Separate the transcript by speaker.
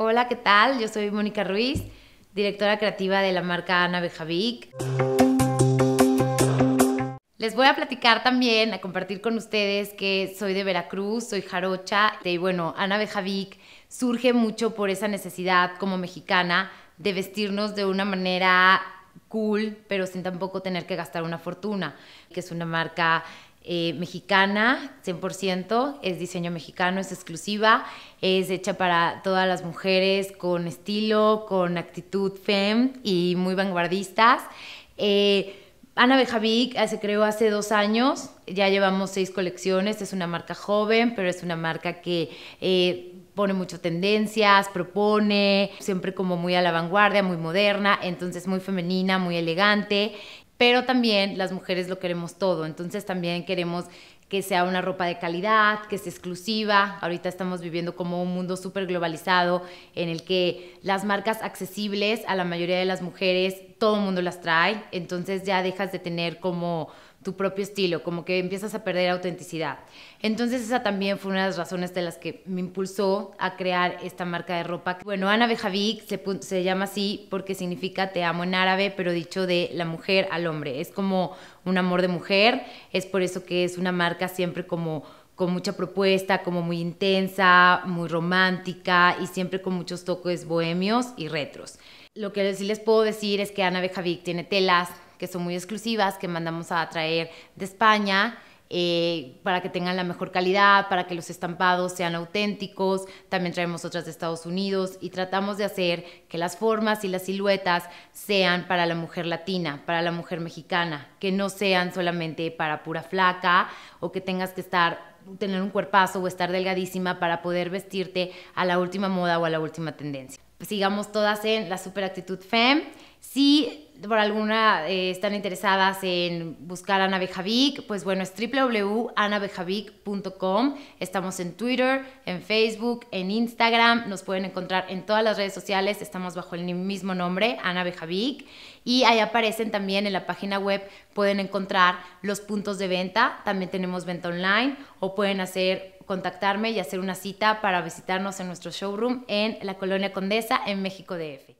Speaker 1: Hola, ¿qué tal? Yo soy Mónica Ruiz, directora creativa de la marca Ana Les voy a platicar también, a compartir con ustedes que soy de Veracruz, soy jarocha y bueno, Ana Bejavik surge mucho por esa necesidad como mexicana de vestirnos de una manera cool, pero sin tampoco tener que gastar una fortuna, que es una marca eh, mexicana, 100%, es diseño mexicano, es exclusiva, es hecha para todas las mujeres con estilo, con actitud fem y muy vanguardistas. Eh, Ana Bejavik se creó hace dos años, ya llevamos seis colecciones, es una marca joven, pero es una marca que... Eh, pone muchas tendencias, propone, siempre como muy a la vanguardia, muy moderna, entonces muy femenina, muy elegante pero también las mujeres lo queremos todo, entonces también queremos que sea una ropa de calidad, que sea exclusiva. Ahorita estamos viviendo como un mundo súper globalizado en el que las marcas accesibles a la mayoría de las mujeres, todo el mundo las trae, entonces ya dejas de tener como tu propio estilo, como que empiezas a perder autenticidad. Entonces esa también fue una de las razones de las que me impulsó a crear esta marca de ropa. Bueno, Ana Bejavik se, se llama así porque significa te amo en árabe, pero dicho de la mujer al hombre, es como un amor de mujer, es por eso que es una marca siempre como con mucha propuesta, como muy intensa, muy romántica y siempre con muchos toques bohemios y retros. Lo que sí les puedo decir es que Ana Bejavik tiene telas que son muy exclusivas, que mandamos a traer de España eh, para que tengan la mejor calidad, para que los estampados sean auténticos. También traemos otras de Estados Unidos y tratamos de hacer que las formas y las siluetas sean para la mujer latina, para la mujer mexicana, que no sean solamente para pura flaca o que tengas que estar tener un cuerpazo o estar delgadísima para poder vestirte a la última moda o a la última tendencia. sigamos todas en la Superactitud fem. Si por alguna eh, están interesadas en buscar a Ana Bejavik, pues bueno, es www.anabejavik.com. Estamos en Twitter, en Facebook, en Instagram. Nos pueden encontrar en todas las redes sociales. Estamos bajo el mismo nombre, Ana Bejavik, Y ahí aparecen también en la página web, pueden encontrar los puntos de venta. También tenemos venta online o pueden hacer contactarme y hacer una cita para visitarnos en nuestro showroom en la Colonia Condesa en México DF.